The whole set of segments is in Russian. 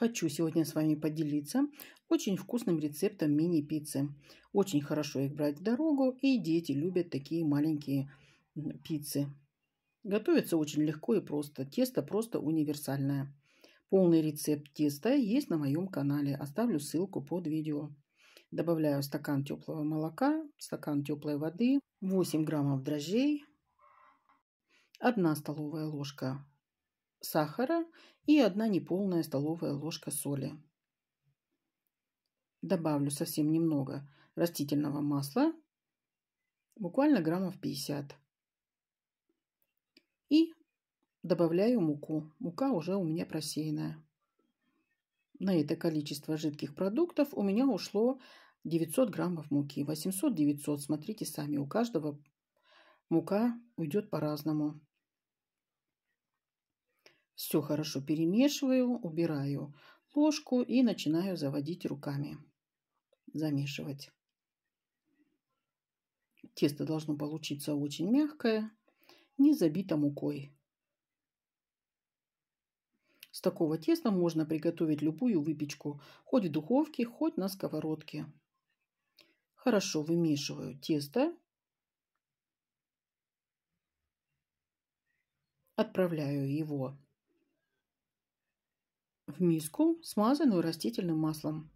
Хочу сегодня с вами поделиться очень вкусным рецептом мини-пиццы. Очень хорошо их брать в дорогу, и дети любят такие маленькие пиццы. Готовится очень легко и просто. Тесто просто универсальное. Полный рецепт теста есть на моем канале. Оставлю ссылку под видео. Добавляю стакан теплого молока, стакан теплой воды, 8 граммов дрожжей, 1 столовая ложка сахара и одна неполная столовая ложка соли. Добавлю совсем немного растительного масла, буквально граммов 50. И добавляю муку. Мука уже у меня просеянная. На это количество жидких продуктов у меня ушло 900 граммов муки. 800-900, смотрите сами, у каждого мука уйдет по-разному. Все хорошо перемешиваю, убираю ложку и начинаю заводить руками. Замешивать. Тесто должно получиться очень мягкое, не забито мукой. С такого теста можно приготовить любую выпечку, хоть в духовке, хоть на сковородке. Хорошо вымешиваю тесто. Отправляю его в миску, смазанную растительным маслом,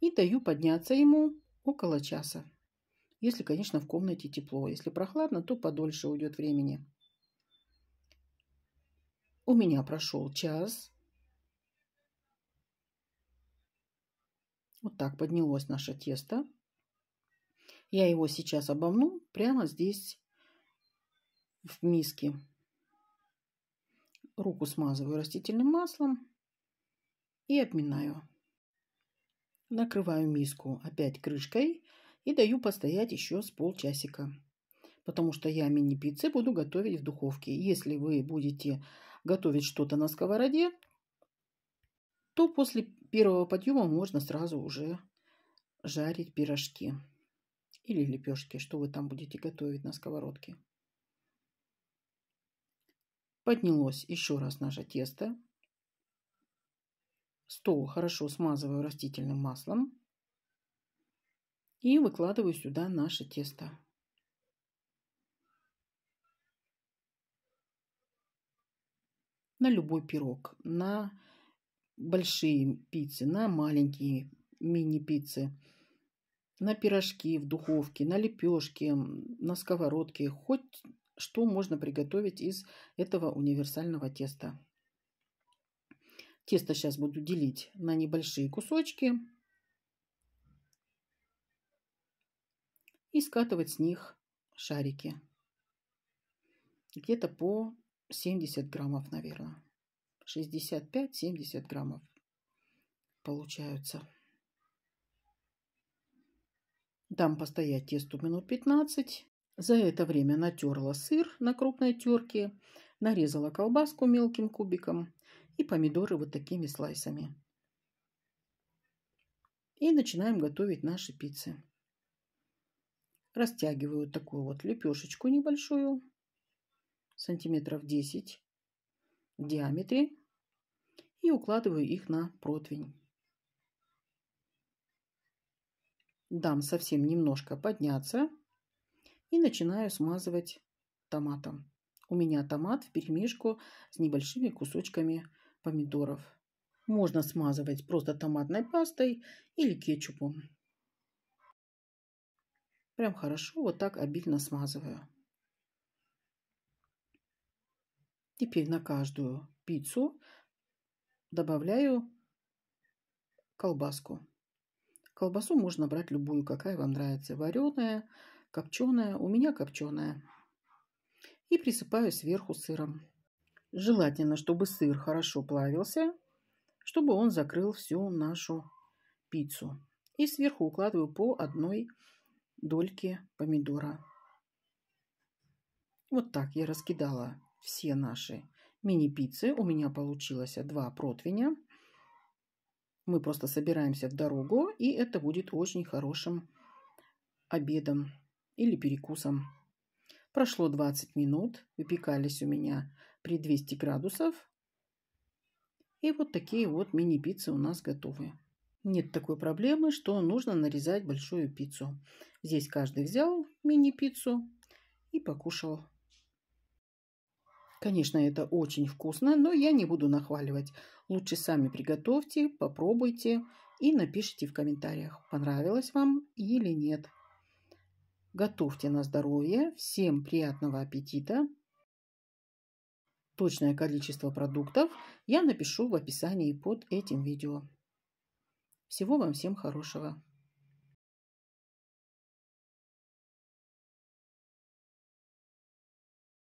и даю подняться ему около часа. Если, конечно, в комнате тепло. Если прохладно, то подольше уйдет времени. У меня прошел час. Вот так поднялось наше тесто. Я его сейчас обомну прямо здесь в миске. Руку смазываю растительным маслом и отминаю. Накрываю миску опять крышкой и даю постоять еще с полчасика. Потому что я мини-пиццы буду готовить в духовке. Если вы будете готовить что-то на сковороде, то после первого подъема можно сразу уже жарить пирожки или лепешки, что вы там будете готовить на сковородке. Поднялось еще раз наше тесто стол хорошо смазываю растительным маслом и выкладываю сюда наше тесто. На любой пирог, на большие пиццы, на маленькие мини-пиццы, на пирожки в духовке, на лепешки, на сковородке. Хоть что можно приготовить из этого универсального теста. Тесто сейчас буду делить на небольшие кусочки. И скатывать с них шарики. Где-то по 70 граммов, наверное. 65-70 граммов получаются. Дам постоять тесту минут 15. За это время натерла сыр на крупной терке, нарезала колбаску мелким кубиком и помидоры вот такими слайсами. И начинаем готовить наши пиццы. Растягиваю такую вот лепешечку небольшую, сантиметров 10 в диаметре, и укладываю их на противень. Дам совсем немножко подняться и начинаю смазывать томатом. У меня томат в перемешку с небольшими кусочками помидоров. Можно смазывать просто томатной пастой или кетчупом. Прям хорошо вот так обильно смазываю. Теперь на каждую пиццу добавляю колбаску. Колбасу можно брать любую, какая вам нравится. Вареная, копченая. У меня копченая. И присыпаю сверху сыром. Желательно, чтобы сыр хорошо плавился, чтобы он закрыл всю нашу пиццу. И сверху укладываю по одной дольке помидора. Вот так я раскидала все наши мини-пиццы. У меня получилось два противня. Мы просто собираемся в дорогу, и это будет очень хорошим обедом или перекусом. Прошло 20 минут, выпекались у меня при 200 градусов. И вот такие вот мини-пиццы у нас готовы. Нет такой проблемы, что нужно нарезать большую пиццу. Здесь каждый взял мини-пиццу и покушал. Конечно, это очень вкусно, но я не буду нахваливать. Лучше сами приготовьте, попробуйте и напишите в комментариях, понравилось вам или нет. Готовьте на здоровье. Всем приятного аппетита! точное количество продуктов я напишу в описании под этим видео. Всего вам всем хорошего!